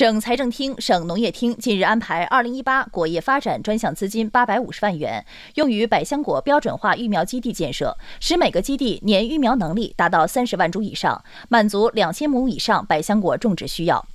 省财政厅、省农业厅近日安排二零一八果业发展专项资金八百五十万元，用于百香果标准化育苗基地建设，使每个基地年育苗能力达到三十万株以上，满足两千亩以上百香果种植需要。